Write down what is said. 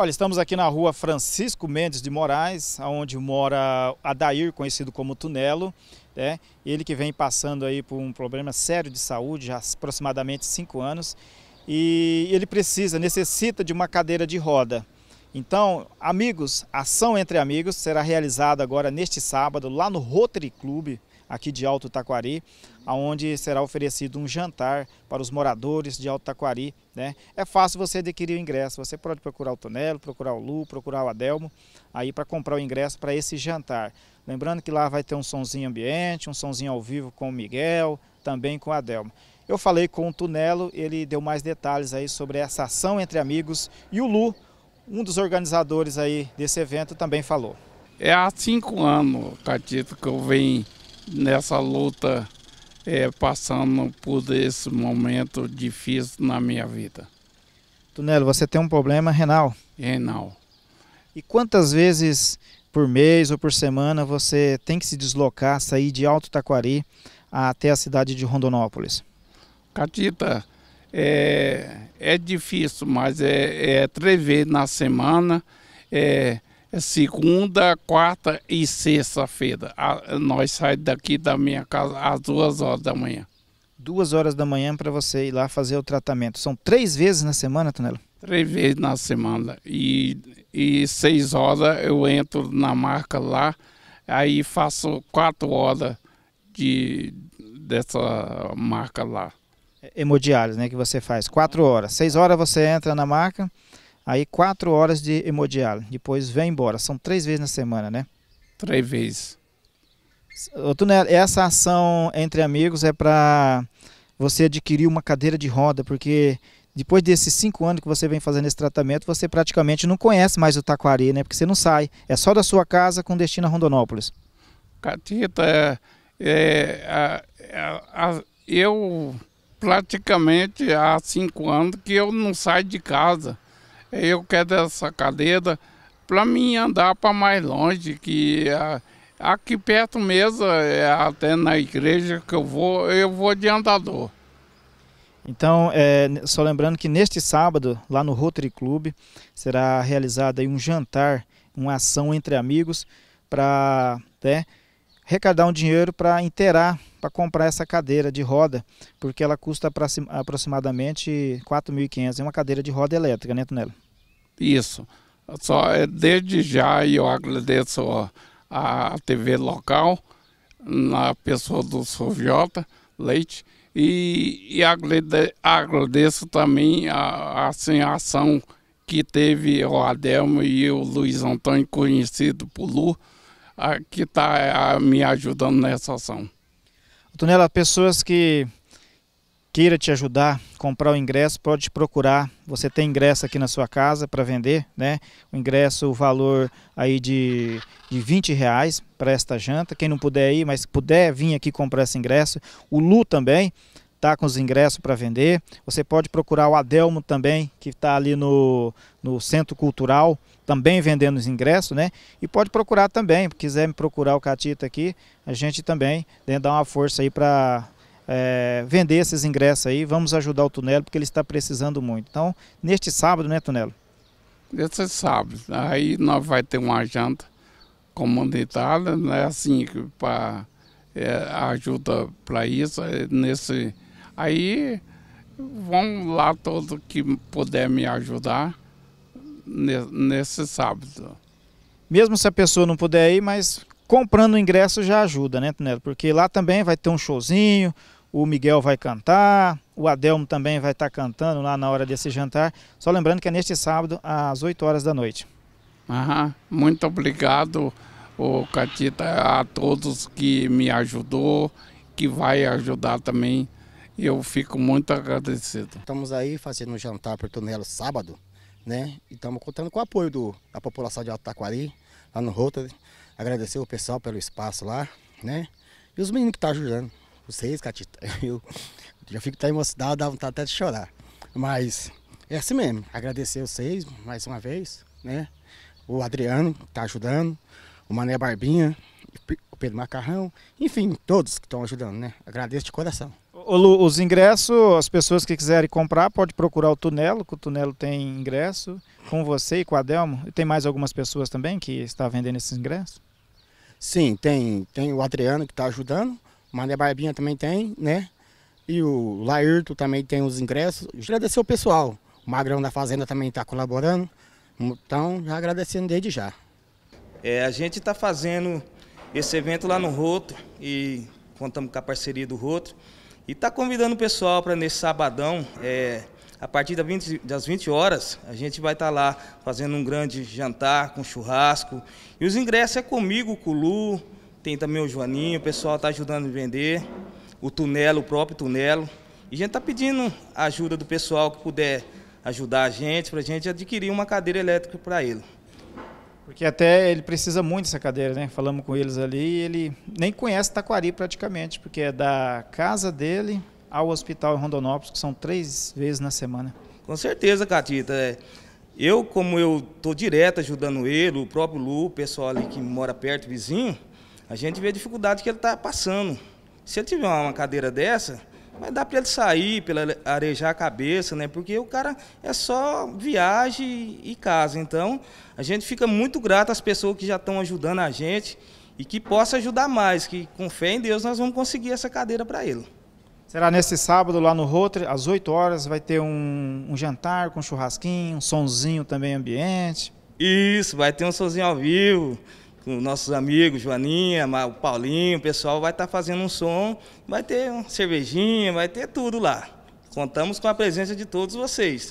Olha, estamos aqui na rua Francisco Mendes de Moraes, onde mora Adair, conhecido como Tunelo. Né? Ele que vem passando aí por um problema sério de saúde, há aproximadamente cinco anos. E ele precisa, necessita de uma cadeira de roda. Então, amigos, ação entre amigos será realizada agora neste sábado lá no Rotary Clube aqui de Alto Taquari, onde será oferecido um jantar para os moradores de Alto Taquari. Né? É fácil você adquirir o ingresso, você pode procurar o Tonelo, procurar o Lu, procurar o Adelmo, aí para comprar o ingresso para esse jantar. Lembrando que lá vai ter um sonzinho ambiente, um sonzinho ao vivo com o Miguel, também com o Adelmo. Eu falei com o Tunelo, ele deu mais detalhes aí sobre essa ação entre amigos e o Lu, um dos organizadores aí desse evento, também falou. É há cinco anos, Catito, que eu venho nessa luta, é, passando por esse momento difícil na minha vida. Tunelo, você tem um problema renal? Renal. E quantas vezes por mês ou por semana você tem que se deslocar, sair de Alto Taquari até a cidade de Rondonópolis? Catita, é, é difícil, mas é, é três vezes na semana. É, é segunda, quarta e sexta-feira. Nós saímos daqui da minha casa às duas horas da manhã. Duas horas da manhã para você ir lá fazer o tratamento. São três vezes na semana, Tonelo? Três vezes na semana. E, e seis horas eu entro na marca lá, aí faço quatro horas de, dessa marca lá. É, hemodiálise, né, que você faz. Quatro horas. Seis horas você entra na marca Aí quatro horas de hemodiálise. Depois vem embora. São três vezes na semana, né? Três vezes. Ô, Tunel, essa ação entre amigos é para você adquirir uma cadeira de roda, porque depois desses cinco anos que você vem fazendo esse tratamento, você praticamente não conhece mais o Taquari, né? Porque você não sai. É só da sua casa com destino a Rondonópolis. Catita, é, é a, a, a, eu praticamente há cinco anos que eu não saio de casa eu quero essa cadeira para mim andar para mais longe, que aqui perto mesmo, é, até na igreja que eu vou, eu vou de andador. Então, é, só lembrando que neste sábado, lá no Rotary Club, será realizado um jantar, uma ação entre amigos para né, arrecadar um dinheiro para inteirar, para comprar essa cadeira de roda, porque ela custa aproximadamente 4.500, é uma cadeira de roda elétrica, né, Tonelo? Isso. Só é desde já eu agradeço a TV local, na pessoa do Soviota Leite, e, e agradeço também a, assim, a ação que teve o Adelmo e o Luiz Antônio, conhecido por Lu, a, que está me ajudando nessa ação. Tonela, pessoas que queira te ajudar, comprar o ingresso, pode te procurar. Você tem ingresso aqui na sua casa para vender, né? O ingresso, o valor aí de, de 20 reais para esta janta. Quem não puder ir, mas puder vir aqui comprar esse ingresso. O Lu também, está com os ingressos para vender. Você pode procurar o Adelmo também, que está ali no, no Centro Cultural, também vendendo os ingressos, né? E pode procurar também, se quiser me procurar o Catita aqui, a gente também né, dá uma força aí para é, vender esses ingressos aí. Vamos ajudar o Tunelo, porque ele está precisando muito. Então, neste sábado, né, Tunelo? Neste sábado. Aí nós vai ter uma janta comunitária, né? Assim, para é, ajuda para isso, é, nesse Aí vão lá todo que puder me ajudar nesse sábado. Mesmo se a pessoa não puder ir, mas comprando o ingresso já ajuda, né, Neto? Porque lá também vai ter um showzinho, o Miguel vai cantar, o Adelmo também vai estar tá cantando lá na hora desse jantar. Só lembrando que é neste sábado, às 8 horas da noite. Aham, muito obrigado, Catita, a todos que me ajudou, que vai ajudar também e eu fico muito agradecido. Estamos aí fazendo um jantar para o Tonelo sábado, né? E estamos contando com o apoio do, da população de Alto Taquari, lá no Rota Agradecer o pessoal pelo espaço lá, né? E os meninos que estão tá ajudando. Vocês, Catita, eu já fico tão emocionado, dá vontade até de chorar. Mas é assim mesmo, agradecer vocês mais uma vez, né? O Adriano que está ajudando, o Mané Barbinha, o Pedro Macarrão, enfim, todos que estão ajudando, né? Agradeço de coração. Lu, os ingressos, as pessoas que quiserem comprar, pode procurar o Tunelo, que o Tunelo tem ingresso, com você e com a Delmo. tem mais algumas pessoas também que está vendendo esses ingressos? Sim, tem, tem o Adriano que está ajudando, o Mané Barbinha também tem, né? E o Lairto também tem os ingressos. Agradecer o pessoal. O Magrão da Fazenda também está colaborando. Então, já agradecendo desde já. É, a gente está fazendo esse evento lá no Roto e contamos com a parceria do Roto. E está convidando o pessoal para nesse sabadão, é, a partir das 20, das 20 horas, a gente vai estar tá lá fazendo um grande jantar com churrasco. E os ingressos é comigo, o Culu, tem também o Joaninho, o pessoal está ajudando a vender, o Tunelo, o próprio Tunelo. E a gente está pedindo a ajuda do pessoal que puder ajudar a gente, para a gente adquirir uma cadeira elétrica para ele. Porque até ele precisa muito dessa cadeira, né? Falamos com eles ali e ele nem conhece Taquari praticamente, porque é da casa dele ao hospital em Rondonópolis, que são três vezes na semana. Com certeza, Catita. É. Eu, como eu estou direto ajudando ele, o próprio Lu, o pessoal ali que mora perto, vizinho, a gente vê a dificuldade que ele está passando. Se ele tiver uma cadeira dessa, mas dá para ele sair, para arejar a cabeça, né? Porque o cara é só viagem e casa. Então, a gente fica muito grato às pessoas que já estão ajudando a gente e que possa ajudar mais, que com fé em Deus nós vamos conseguir essa cadeira para ele. Será nesse sábado lá no Rotre, às 8 horas, vai ter um, um jantar com churrasquinho, um sonzinho também ambiente. Isso, vai ter um sonzinho ao vivo com nossos amigos, Joaninha, o Paulinho, o pessoal vai estar tá fazendo um som, vai ter uma cervejinha, vai ter tudo lá. Contamos com a presença de todos vocês.